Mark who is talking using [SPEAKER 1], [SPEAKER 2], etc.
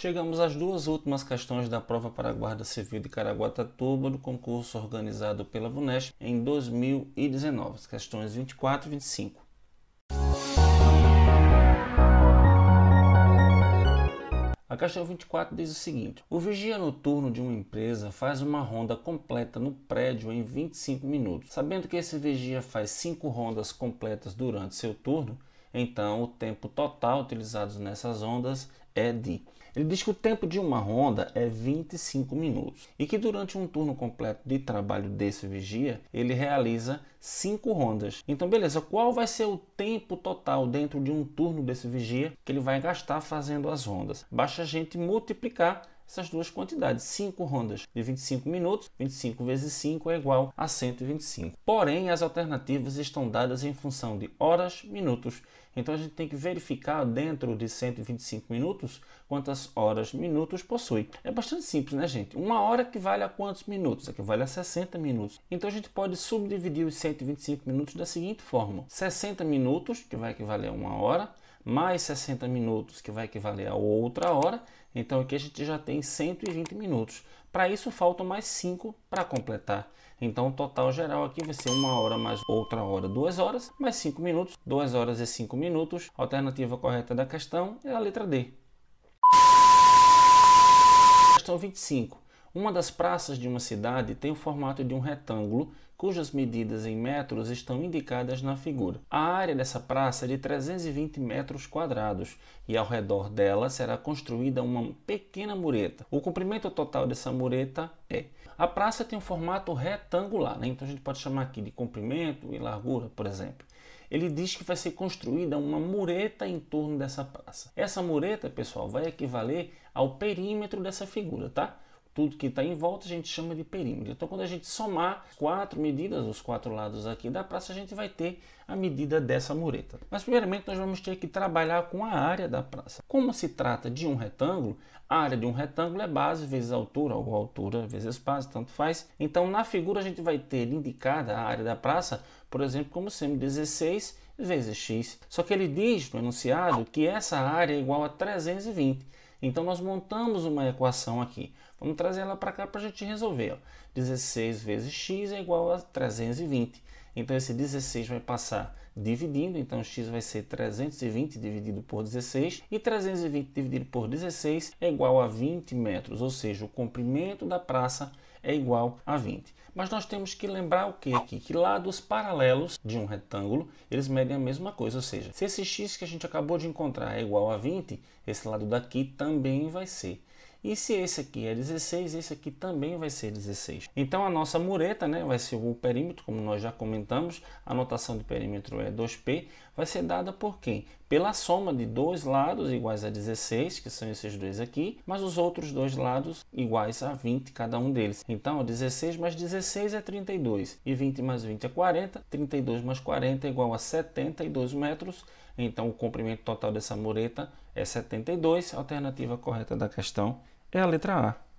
[SPEAKER 1] Chegamos às duas últimas questões da prova para a Guarda Civil de Caraguatatuba do concurso organizado pela VUNESP em 2019, as questões 24 e 25. A questão 24 diz o seguinte: O vigia noturno de uma empresa faz uma ronda completa no prédio em 25 minutos. Sabendo que esse vigia faz 5 rondas completas durante seu turno, então o tempo total utilizado nessas ondas é de. Ele diz que o tempo de uma ronda é 25 minutos e que durante um turno completo de trabalho desse vigia, ele realiza 5 rondas. Então, beleza, qual vai ser o tempo total dentro de um turno desse vigia que ele vai gastar fazendo as rondas? Basta a gente multiplicar essas duas quantidades, 5 rondas de 25 minutos, 25 vezes 5 é igual a 125. Porém, as alternativas estão dadas em função de horas, minutos. Então a gente tem que verificar dentro de 125 minutos quantas horas, minutos possui. É bastante simples, né, gente? Uma hora vale a quantos minutos? vale a 60 minutos. Então a gente pode subdividir os 125 minutos da seguinte forma: 60 minutos, que vai equivaler a uma hora, mais 60 minutos, que vai equivaler a outra hora. Então aqui a gente já tem 120 minutos. Para isso faltam mais 5 para completar. Então o total geral aqui vai ser uma hora mais outra hora, duas horas, mais 5 minutos, 2 horas e 5 minutos. A alternativa correta da questão é a letra D. Questão 25. Uma das praças de uma cidade tem o formato de um retângulo, cujas medidas em metros estão indicadas na figura. A área dessa praça é de 320 metros quadrados e ao redor dela será construída uma pequena mureta. O comprimento total dessa mureta é. A praça tem um formato retangular, né? então a gente pode chamar aqui de comprimento e largura, por exemplo ele diz que vai ser construída uma mureta em torno dessa praça. Essa mureta, pessoal, vai equivaler ao perímetro dessa figura, tá? tudo que está em volta a gente chama de perímetro. Então, quando a gente somar quatro medidas, os quatro lados aqui da praça, a gente vai ter a medida dessa mureta. Mas, primeiramente, nós vamos ter que trabalhar com a área da praça. Como se trata de um retângulo, a área de um retângulo é base vezes altura, ou altura vezes base, tanto faz. Então, na figura, a gente vai ter indicada a área da praça, por exemplo, como sendo 16 vezes x. Só que ele diz no enunciado que essa área é igual a 320. Então nós montamos uma equação aqui. Vamos trazer ela para cá para a gente resolver. 16 vezes x é igual a 320. Então esse 16 vai passar dividindo, então x vai ser 320 dividido por 16 e 320 dividido por 16 é igual a 20 metros, ou seja, o comprimento da praça é igual a 20. Mas nós temos que lembrar o que aqui? Que lados paralelos de um retângulo, eles medem a mesma coisa, ou seja, se esse x que a gente acabou de encontrar é igual a 20, esse lado daqui também vai ser. E se esse aqui é 16, esse aqui também vai ser 16. Então a nossa mureta né, vai ser o perímetro, como nós já comentamos, a notação de perímetro é 2 p vai ser dada por quem? Pela soma de dois lados iguais a 16, que são esses dois aqui, mas os outros dois lados iguais a 20, cada um deles. Então 16 mais 16 é 32, e 20 mais 20 é 40, 32 mais 40 é igual a 72 metros, então o comprimento total dessa mureta é 72, alternativa correta da questão é a letra A.